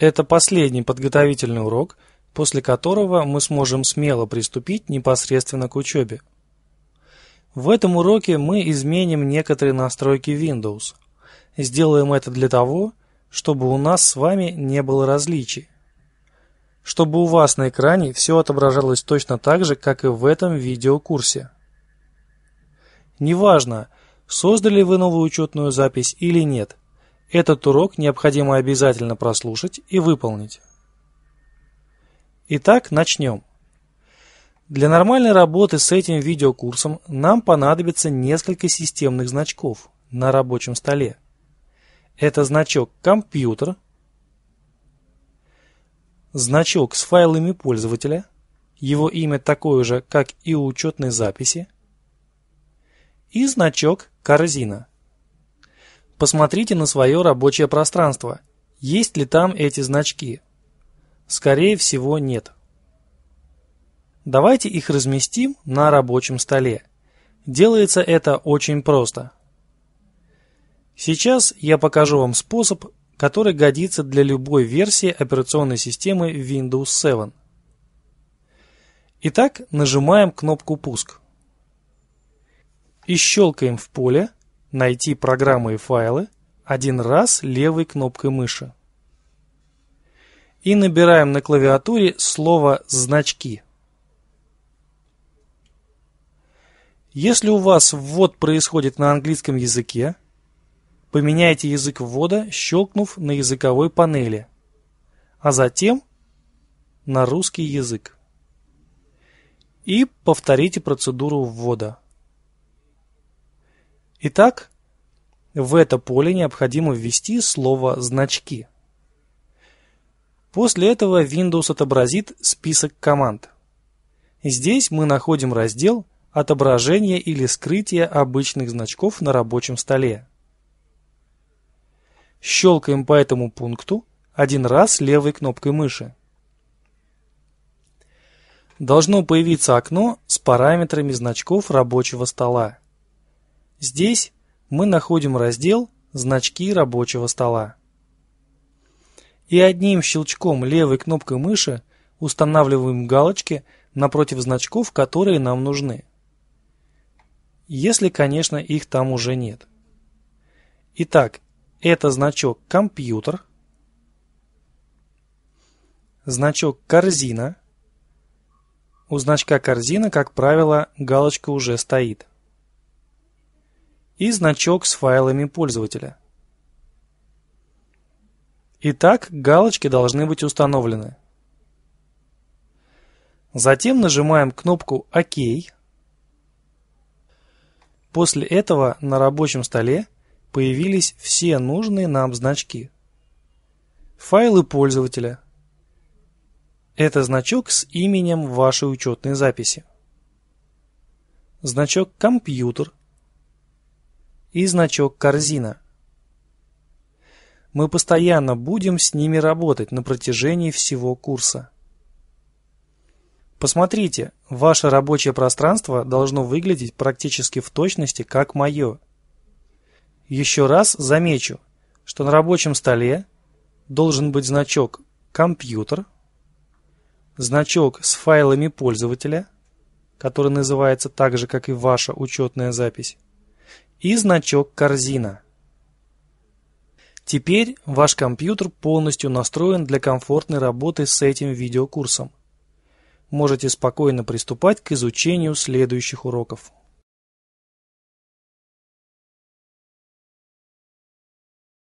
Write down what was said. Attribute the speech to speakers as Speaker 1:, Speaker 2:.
Speaker 1: Это последний подготовительный урок, после которого мы сможем смело приступить непосредственно к учебе. В этом уроке мы изменим некоторые настройки Windows. Сделаем это для того, чтобы у нас с вами не было различий. Чтобы у вас на экране все отображалось точно так же, как и в этом видеокурсе. Неважно, создали вы новую учетную запись или нет, этот урок необходимо обязательно прослушать и выполнить. Итак, начнем. Для нормальной работы с этим видеокурсом нам понадобится несколько системных значков на рабочем столе. Это значок «Компьютер», значок с файлами пользователя, его имя такое же, как и у учетной записи, и значок «Корзина». Посмотрите на свое рабочее пространство. Есть ли там эти значки? Скорее всего, нет. Давайте их разместим на рабочем столе. Делается это очень просто. Сейчас я покажу вам способ, который годится для любой версии операционной системы Windows 7. Итак, нажимаем кнопку «Пуск» и щелкаем в поле «Найти программы и файлы» один раз левой кнопкой мыши. И набираем на клавиатуре слово «значки». Если у вас ввод происходит на английском языке, поменяйте язык ввода, щелкнув на языковой панели, а затем на русский язык. И повторите процедуру ввода. Итак, в это поле необходимо ввести слово «значки». После этого Windows отобразит список команд. Здесь мы находим раздел «Отображение или скрытие обычных значков на рабочем столе». Щелкаем по этому пункту один раз левой кнопкой мыши. Должно появиться окно с параметрами значков рабочего стола. Здесь мы находим раздел «Значки рабочего стола». И одним щелчком левой кнопкой мыши устанавливаем галочки напротив значков, которые нам нужны. Если, конечно, их там уже нет. Итак, это значок «Компьютер», значок «Корзина». У значка «Корзина», как правило, галочка уже стоит и значок с файлами пользователя. Итак, галочки должны быть установлены. Затем нажимаем кнопку «Ок». После этого на рабочем столе появились все нужные нам значки. Файлы пользователя. Это значок с именем вашей учетной записи. Значок «Компьютер», и значок «Корзина». Мы постоянно будем с ними работать на протяжении всего курса. Посмотрите, ваше рабочее пространство должно выглядеть практически в точности, как мое. Еще раз замечу, что на рабочем столе должен быть значок «Компьютер», значок с файлами пользователя, который называется так же, как и ваша учетная запись, и значок «Корзина». Теперь ваш компьютер полностью настроен для комфортной работы с этим видеокурсом. Можете спокойно приступать к изучению следующих уроков.